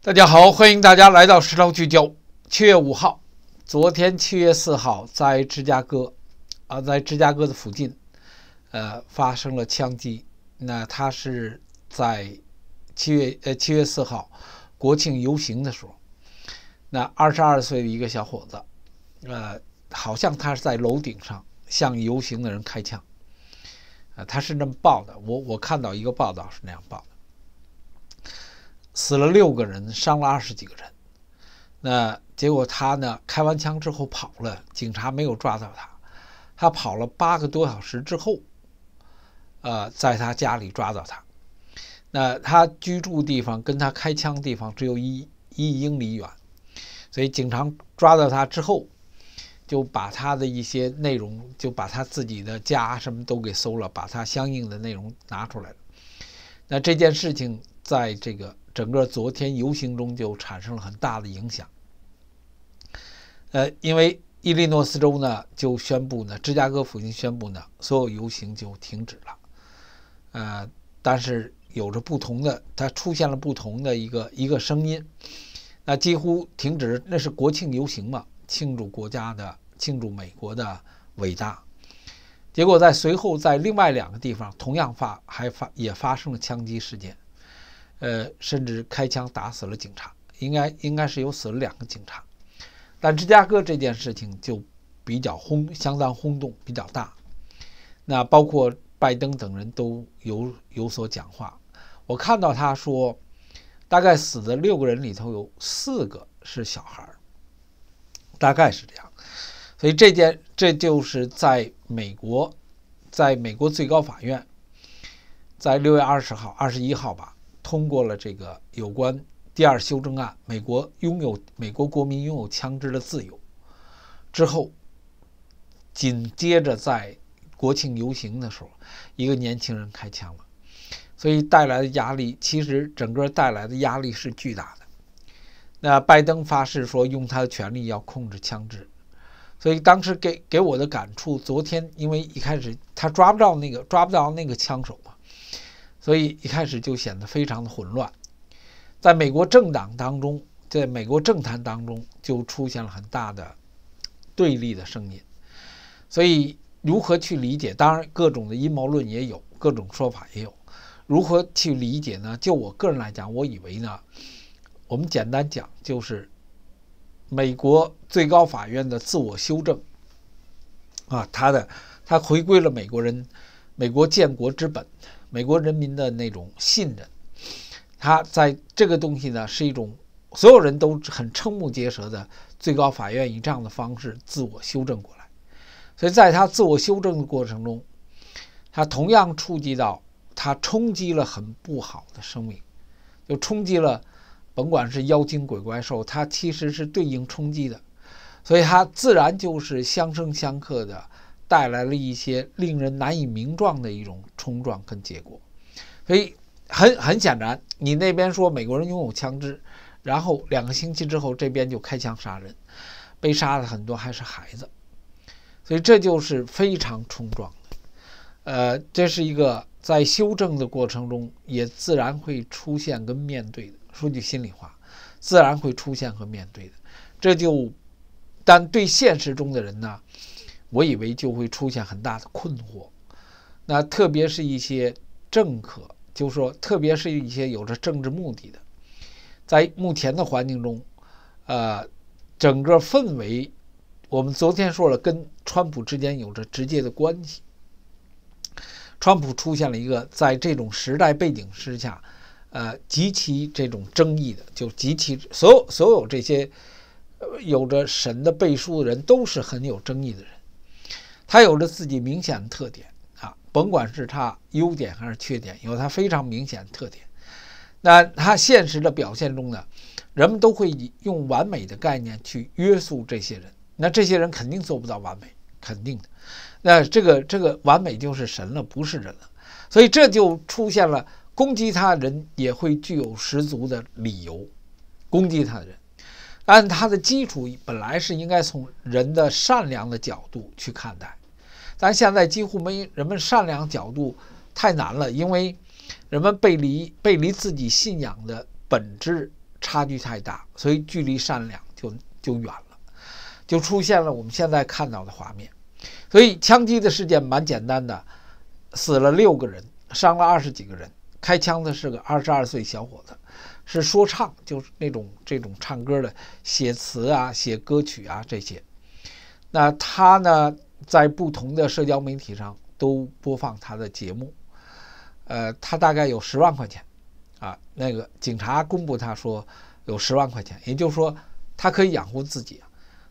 大家好，欢迎大家来到《石头聚焦》。七月五号，昨天七月四号，在芝加哥，啊，在芝加哥的附近，呃，发生了枪击。那他是在七月呃七月四号国庆游行的时候，那二十二岁的一个小伙子，呃，好像他是在楼顶上向游行的人开枪，呃、他是那么报的。我我看到一个报道是那样报的。死了六个人，伤了二十几个人。那结果他呢？开完枪之后跑了，警察没有抓到他。他跑了八个多小时之后，呃，在他家里抓到他。那他居住地方跟他开枪地方只有一一英里远，所以警察抓到他之后，就把他的一些内容，就把他自己的家什么都给搜了，把他相应的内容拿出来了。那这件事情在这个。整个昨天游行中就产生了很大的影响，呃，因为伊利诺斯州呢就宣布呢，芝加哥附近宣布呢，所有游行就停止了，呃，但是有着不同的，它出现了不同的一个一个声音，那几乎停止，那是国庆游行嘛，庆祝国家的，庆祝美国的伟大，结果在随后在另外两个地方同样发还发也发生了枪击事件。呃，甚至开枪打死了警察，应该应该是有死了两个警察。但芝加哥这件事情就比较轰，相当轰动比较大。那包括拜登等人都有有所讲话。我看到他说，大概死的六个人里头有四个是小孩儿，大概是这样。所以这件这就是在美国，在美国最高法院，在六月二十号、二十一号吧。通过了这个有关第二修正案，美国拥有美国国民拥有枪支的自由之后，紧接着在国庆游行的时候，一个年轻人开枪了，所以带来的压力其实整个带来的压力是巨大的。那拜登发誓说用他的权力要控制枪支，所以当时给给我的感触，昨天因为一开始他抓不到那个抓不到那个枪手嘛。所以一开始就显得非常的混乱，在美国政党当中，在美国政坛当中就出现了很大的对立的声音。所以如何去理解？当然，各种的阴谋论也有，各种说法也有。如何去理解呢？就我个人来讲，我以为呢，我们简单讲就是美国最高法院的自我修正啊，它的它回归了美国人，美国建国之本。美国人民的那种信任，他在这个东西呢是一种所有人都很瞠目结舌的最高法院以这样的方式自我修正过来，所以在他自我修正的过程中，他同样触及到他冲击了很不好的生命，就冲击了甭管是妖精鬼怪兽，它其实是对应冲击的，所以它自然就是相生相克的。带来了一些令人难以名状的一种冲撞跟结果，所以很很显然，你那边说美国人拥有枪支，然后两个星期之后这边就开枪杀人，被杀的很多还是孩子，所以这就是非常冲撞的，呃，这是一个在修正的过程中也自然会出现跟面对的。说句心里话，自然会出现和面对的，这就但对现实中的人呢？我以为就会出现很大的困惑，那特别是一些政客，就说特别是一些有着政治目的的，在目前的环境中，呃，整个氛围，我们昨天说了，跟川普之间有着直接的关系。川普出现了一个在这种时代背景之下，呃，极其这种争议的，就极其所有所有这些有着神的背书的人，都是很有争议的人。他有着自己明显的特点啊，甭管是他优点还是缺点，有他非常明显的特点。那他现实的表现中呢，人们都会用完美的概念去约束这些人。那这些人肯定做不到完美，肯定的。那这个这个完美就是神了，不是人了。所以这就出现了攻击他人也会具有十足的理由。攻击他人，按他的基础本来是应该从人的善良的角度去看待。咱现在几乎没人们善良角度太难了，因为人们背离背离自己信仰的本质差距太大，所以距离善良就就远了，就出现了我们现在看到的画面。所以枪击的事件蛮简单的，死了六个人，伤了二十几个人。开枪的是个二十二岁小伙子，是说唱，就是那种这种唱歌的，写词啊，写歌曲啊这些。那他呢？在不同的社交媒体上都播放他的节目，呃，他大概有十万块钱，啊，那个警察公布他说有十万块钱，也就是说他可以养活自己啊。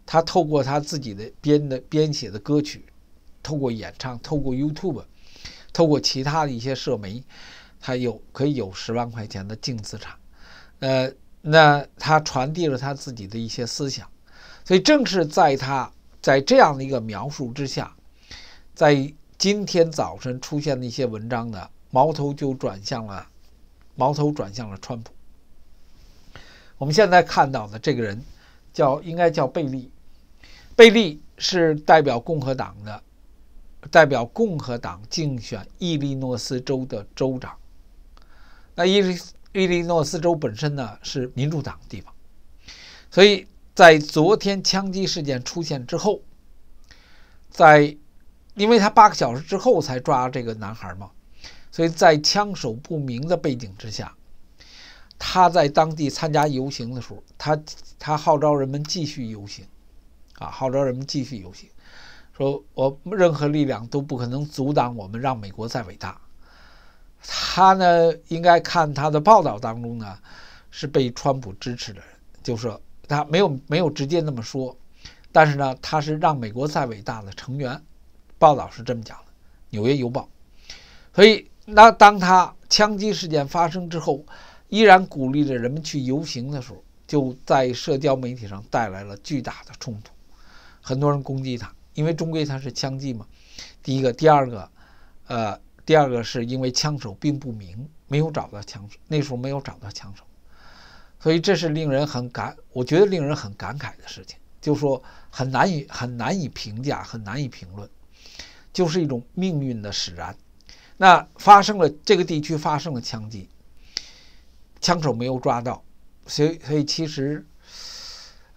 他透过他自己的编的编写的歌曲，透过演唱，透过 YouTube，透过其他的一些社媒，他有可以有十万块钱的净资产，呃，那他传递了他自己的一些思想，所以正是在他。在这样的一个描述之下，在今天早晨出现的一些文章呢，矛头就转向了，矛头转向了川普。我们现在看到的这个人叫应该叫贝利，贝利是代表共和党的，代表共和党竞选伊利诺斯州的州长。那伊利伊利诺斯州本身呢是民主党的地方，所以。在昨天枪击事件出现之后，在因为他八个小时之后才抓这个男孩嘛，所以在枪手不明的背景之下，他在当地参加游行的时候，他他号召人们继续游行，啊，号召人们继续游行，说我任何力量都不可能阻挡我们让美国再伟大。他呢，应该看他的报道当中呢，是被川普支持的人，就是他没有没有直接那么说，但是呢，他是让美国再伟大的成员，报道是这么讲的，《纽约邮报》。所以，那当他枪击事件发生之后，依然鼓励着人们去游行的时候，就在社交媒体上带来了巨大的冲突。很多人攻击他，因为终归他是枪击嘛。第一个，第二个，呃，第二个是因为枪手并不明，没有找到枪手，那时候没有找到枪手。所以这是令人很感，我觉得令人很感慨的事情，就说很难以很难以评价，很难以评论，就是一种命运的使然。那发生了这个地区发生了枪击，枪手没有抓到，所以所以其实，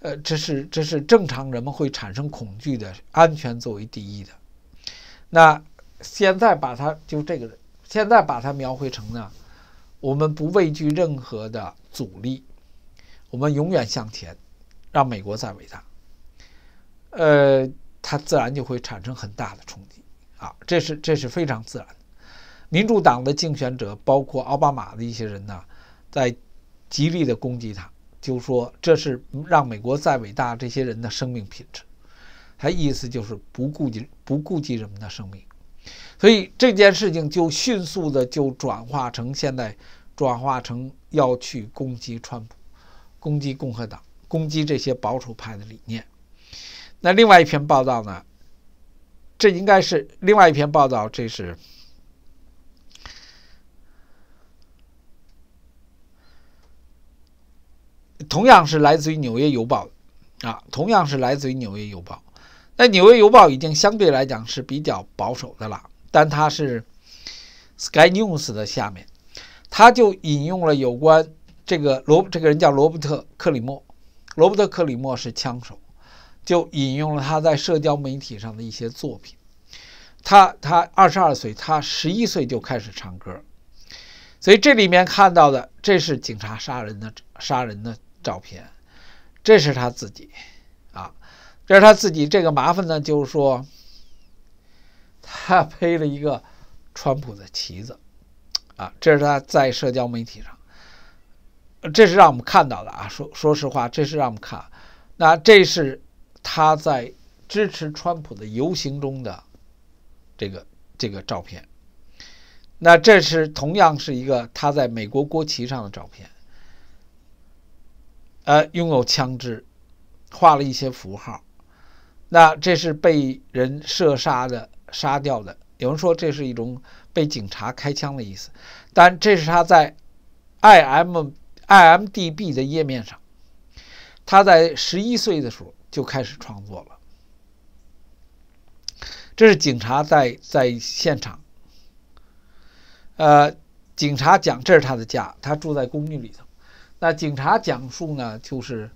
呃，这是这是正常，人们会产生恐惧的，安全作为第一的。那现在把它就这个，现在把它描绘成呢，我们不畏惧任何的阻力。我们永远向前，让美国再伟大。呃，他自然就会产生很大的冲击啊，这是这是非常自然。民主党的竞选者，包括奥巴马的一些人呢，在极力的攻击他，就说这是让美国再伟大，这些人的生命品质，他意思就是不顾及不顾及人们的生命，所以这件事情就迅速的就转化成现在转化成要去攻击川普。攻击共和党，攻击这些保守派的理念。那另外一篇报道呢？这应该是另外一篇报道，这是同样是来自于《纽约邮报》的啊，同样是来自于《纽约邮报》。那《纽约邮报》已经相对来讲是比较保守的了，但它是《Sky News》的下面，它就引用了有关。这个罗，这个人叫罗伯特·克里默。罗伯特·克里默是枪手，就引用了他在社交媒体上的一些作品。他他二十二岁，他十一岁就开始唱歌。所以这里面看到的，这是警察杀人的杀人的照片，这是他自己啊，这是他自己。这个麻烦呢，就是说他背了一个川普的旗子啊，这是他在社交媒体上。这是让我们看到的啊！说说实话，这是让我们看。那这是他在支持川普的游行中的这个这个照片。那这是同样是一个他在美国国旗上的照片。呃，拥有枪支，画了一些符号。那这是被人射杀的、杀掉的。有人说这是一种被警察开枪的意思，但这是他在 I M。IMDB 的页面上，他在十一岁的时候就开始创作了。这是警察在在现场。呃，警察讲这是他的家，他住在公寓里头。那警察讲述呢，就是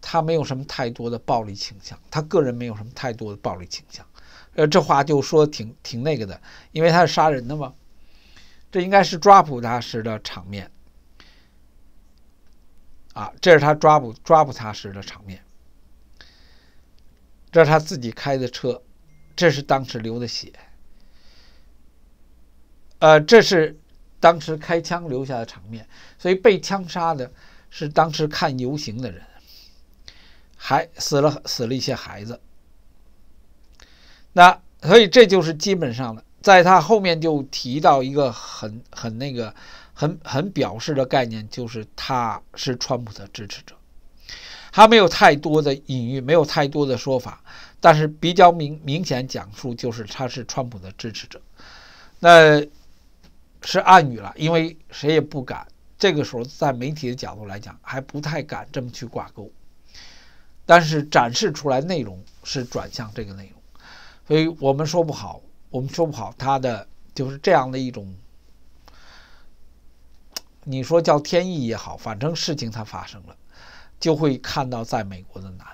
他没有什么太多的暴力倾向，他个人没有什么太多的暴力倾向。呃，这话就说挺挺那个的，因为他是杀人的嘛。这应该是抓捕他时的场面。啊，这是他抓捕抓捕他时的场面，这是他自己开的车，这是当时流的血，呃，这是当时开枪留下的场面，所以被枪杀的是当时看游行的人，还死了死了一些孩子，那所以这就是基本上的，在他后面就提到一个很很那个。很很表示的概念就是他是川普的支持者，他没有太多的隐喻，没有太多的说法，但是比较明明显讲述就是他是川普的支持者，那是暗语了，因为谁也不敢这个时候在媒体的角度来讲还不太敢这么去挂钩，但是展示出来内容是转向这个内容，所以我们说不好，我们说不好他的就是这样的一种。你说叫天意也好，反正事情它发生了，就会看到在美国的难。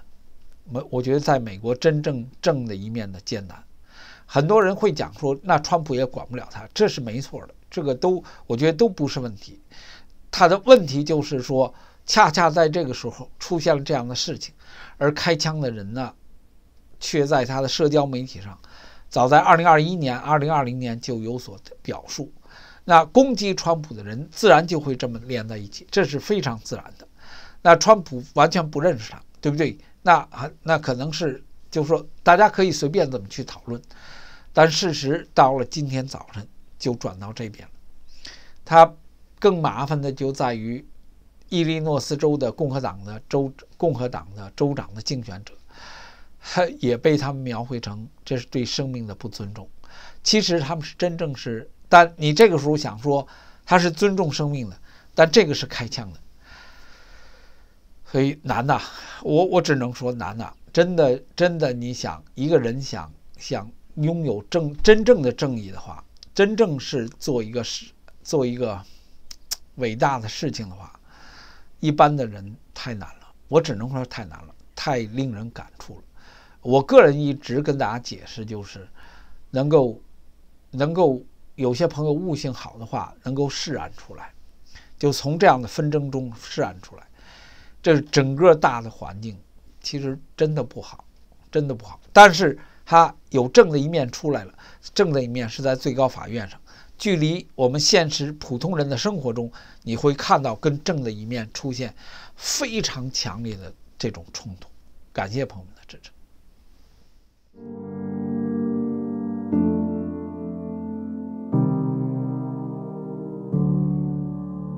我我觉得在美国真正正的一面的艰难，很多人会讲说，那川普也管不了他，这是没错的。这个都我觉得都不是问题。他的问题就是说，恰恰在这个时候出现了这样的事情，而开枪的人呢，却在他的社交媒体上，早在二零二一年、二零二零年就有所表述。那攻击川普的人自然就会这么连在一起，这是非常自然的。那川普完全不认识他，对不对？那啊，那可能是就说大家可以随便怎么去讨论，但事实到了今天早晨就转到这边了。他更麻烦的就在于伊利诺斯州的共和党的州共和党的州长的竞选者，也被他们描绘成这是对生命的不尊重。其实他们是真正是。但你这个时候想说他是尊重生命的，但这个是开枪的，所以难呐！我我只能说难呐！真的真的，你想一个人想想拥有正真正的正义的话，真正是做一个事做一个伟大的事情的话，一般的人太难了。我只能说太难了，太令人感触了。我个人一直跟大家解释就是，能够能够。有些朋友悟性好的话，能够释然出来，就从这样的纷争中释然出来。这整个大的环境其实真的不好，真的不好。但是它有正的一面出来了，正的一面是在最高法院上。距离我们现实普通人的生活中，你会看到跟正的一面出现非常强烈的这种冲突。感谢朋友们的支持。